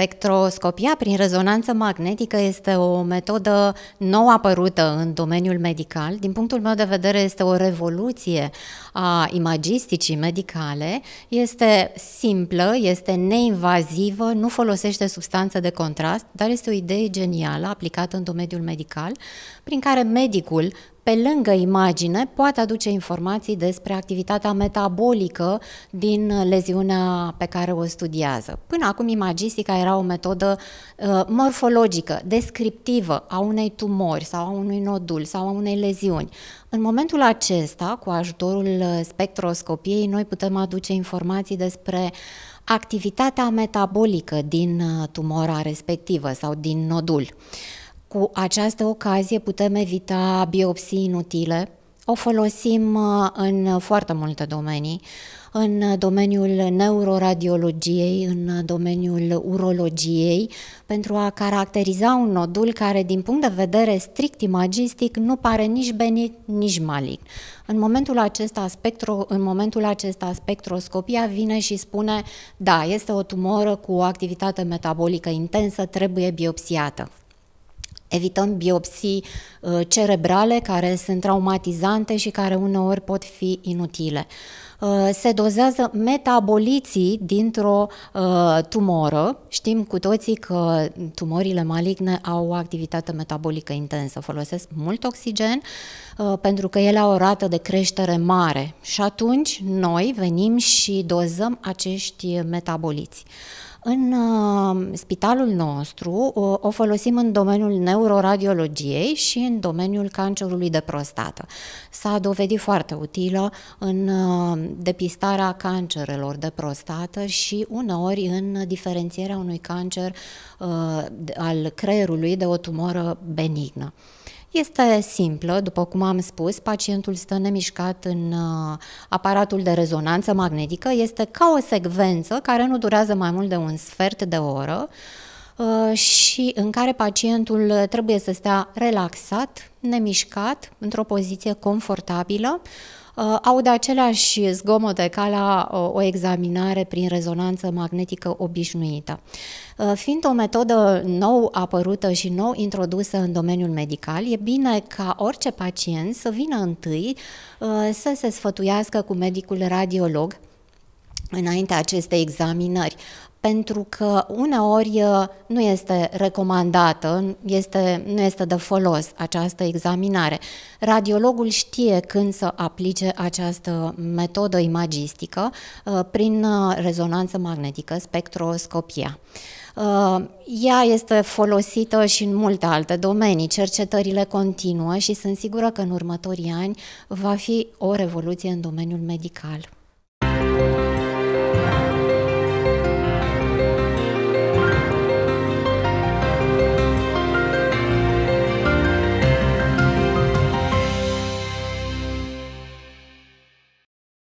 Spectroscopia prin rezonanță magnetică este o metodă nou apărută în domeniul medical. Din punctul meu de vedere, este o revoluție a imagisticii medicale. Este simplă, este neinvazivă, nu folosește substanță de contrast, dar este o idee genială aplicată în domeniul medical, prin care medicul pe lângă imagine, poate aduce informații despre activitatea metabolică din leziunea pe care o studiază. Până acum, imagistica era o metodă uh, morfologică, descriptivă a unei tumori sau a unui nodul sau a unei leziuni. În momentul acesta, cu ajutorul uh, spectroscopiei, noi putem aduce informații despre activitatea metabolică din uh, tumora respectivă sau din nodul. Cu această ocazie putem evita biopsii inutile. O folosim uh, în foarte multe domenii, în domeniul neuroradiologiei, în domeniul urologiei, pentru a caracteriza un nodul care, din punct de vedere strict imagistic, nu pare nici benign, nici malign. În momentul, acesta, spectro, în momentul acesta, spectroscopia vine și spune, da, este o tumoră cu o activitate metabolică intensă, trebuie biopsiată. Evităm biopsii uh, cerebrale care sunt traumatizante și care uneori pot fi inutile. Uh, se dozează metaboliții dintr-o uh, tumoră. Știm cu toții că tumorile maligne au o activitate metabolică intensă, folosesc mult oxigen uh, pentru că ele au o rată de creștere mare și atunci noi venim și dozăm acești metaboliți. În uh, spitalul nostru uh, o folosim în domeniul neuroradiologiei și în domeniul cancerului de prostată. S-a dovedit foarte utilă în uh, depistarea cancerelor de prostată și uneori în diferențierea unui cancer uh, al creierului de o tumoră benignă. Este simplă, după cum am spus, pacientul stă nemișcat în uh, aparatul de rezonanță magnetică, este ca o secvență care nu durează mai mult de un sfert de oră uh, și în care pacientul trebuie să stea relaxat, nemișcat, într-o poziție confortabilă, Uh, aude aceleași zgomote ca la uh, o examinare prin rezonanță magnetică obișnuită. Uh, fiind o metodă nou apărută și nou introdusă în domeniul medical, e bine ca orice pacient să vină întâi să se sfătuiască cu medicul radiolog înaintea acestei examinări pentru că uneori uh, nu este recomandată, este, nu este de folos această examinare. Radiologul știe când să aplice această metodă imagistică uh, prin uh, rezonanță magnetică, spectroscopia. Ea este folosită și în multe alte domenii. Cercetările continuă și sunt sigură că în următorii ani va fi o revoluție în domeniul medical.